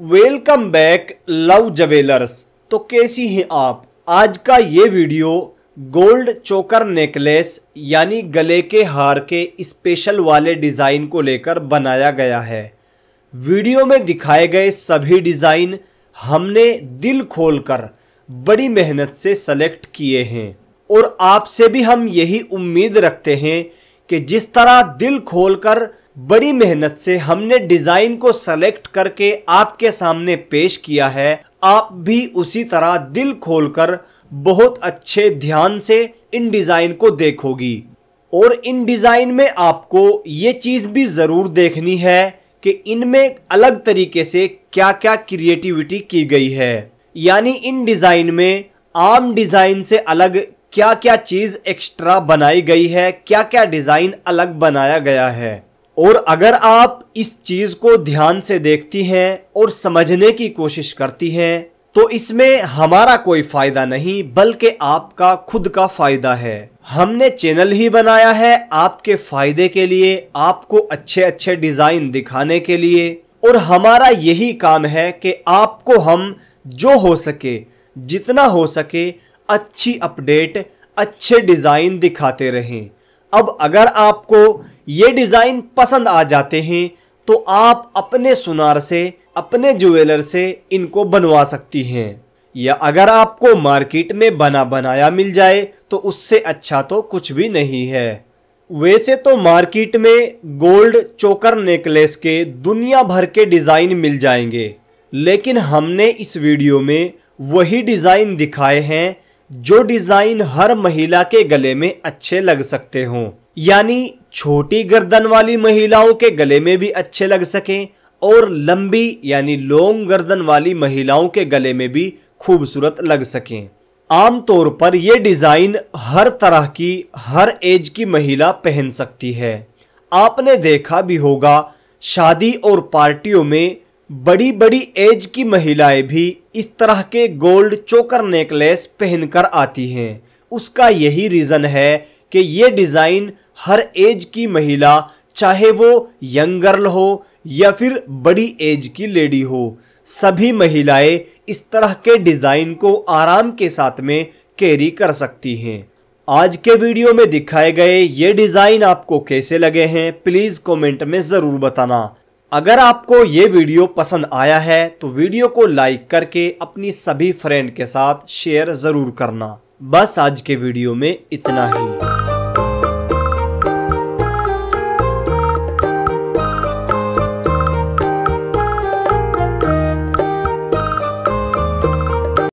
welcome back love जवेलर्स तो कैसी हैं आप आज का ये वीडियो गोल्ड चोकर नेकलेस यानी गले के हार के स्पेशल वाले डिज़ाइन को लेकर बनाया गया है वीडियो में दिखाए गए सभी डिज़ाइन हमने दिल खोलकर बड़ी मेहनत से सेलेक्ट किए हैं और आपसे भी हम यही उम्मीद रखते हैं कि जिस तरह दिल खोलकर कर बड़ी मेहनत से हमने डिज़ाइन को सेलेक्ट करके आपके सामने पेश किया है आप भी उसी तरह दिल खोलकर बहुत अच्छे ध्यान से इन डिज़ाइन को देखोगी और इन डिज़ाइन में आपको ये चीज़ भी ज़रूर देखनी है कि इनमें अलग तरीके से क्या क्या क्रिएटिविटी की गई है यानी इन डिज़ाइन में आम डिज़ाइन से अलग क्या क्या चीज़ एक्स्ट्रा बनाई गई है क्या क्या डिज़ाइन अलग बनाया गया है और अगर आप इस चीज़ को ध्यान से देखती हैं और समझने की कोशिश करती हैं तो इसमें हमारा कोई फायदा नहीं बल्कि आपका खुद का फायदा है हमने चैनल ही बनाया है आपके फायदे के लिए आपको अच्छे अच्छे डिजाइन दिखाने के लिए और हमारा यही काम है कि आपको हम जो हो सके जितना हो सके अच्छी अपडेट अच्छे डिजाइन दिखाते रहें अब अगर आपको ये डिज़ाइन पसंद आ जाते हैं तो आप अपने सुनार से अपने ज्वेलर से इनको बनवा सकती हैं या अगर आपको मार्केट में बना बनाया मिल जाए तो उससे अच्छा तो कुछ भी नहीं है वैसे तो मार्केट में गोल्ड चोकर नेकलेस के दुनिया भर के डिज़ाइन मिल जाएंगे लेकिन हमने इस वीडियो में वही डिज़ाइन दिखाए हैं जो डिज़ाइन हर महिला के गले में अच्छे लग सकते हों यानी छोटी गर्दन वाली महिलाओं के गले में भी अच्छे लग सकें और लंबी यानी लॉन्ग गर्दन वाली महिलाओं के गले में भी खूबसूरत लग सकें आमतौर पर यह डिज़ाइन हर तरह की हर एज की महिला पहन सकती है आपने देखा भी होगा शादी और पार्टियों में बड़ी बड़ी एज की महिलाएं भी इस तरह के गोल्ड चोकर नेकलेस पहनकर आती हैं उसका यही रीज़न है कि ये डिज़ाइन हर एज की महिला चाहे वो यंग गर्ल हो या फिर बड़ी एज की लेडी हो सभी महिलाएं इस तरह के डिज़ाइन को आराम के साथ में कैरी कर सकती हैं आज के वीडियो में दिखाए गए ये डिज़ाइन आपको कैसे लगे हैं प्लीज़ कमेंट में ज़रूर बताना अगर आपको ये वीडियो पसंद आया है तो वीडियो को लाइक करके अपनी सभी फ्रेंड के साथ शेयर ज़रूर करना बस आज के वीडियो में इतना ही